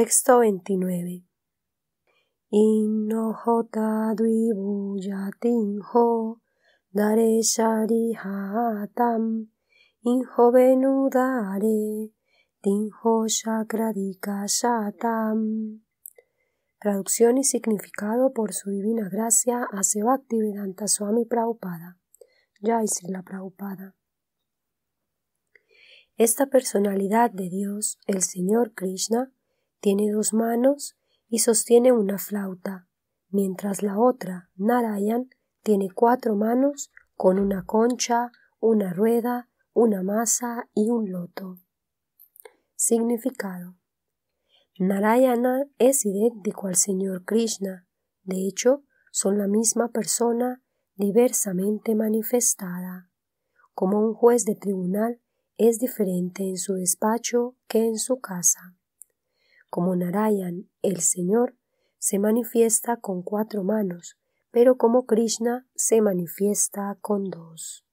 Texto 29. Inno jota duibu dare sharihatam tinho shakradika Traducción y significado por su divina gracia a Sebakti Swami Prabhupada. Jai la Prabhupada. Esta personalidad de Dios, el Señor Krishna, tiene dos manos y sostiene una flauta, mientras la otra, Narayan, tiene cuatro manos con una concha, una rueda, una masa y un loto. Significado. Narayana es idéntico al Señor Krishna. De hecho, son la misma persona diversamente manifestada. Como un juez de tribunal es diferente en su despacho que en su casa como Narayan, el Señor, se manifiesta con cuatro manos, pero como Krishna se manifiesta con dos.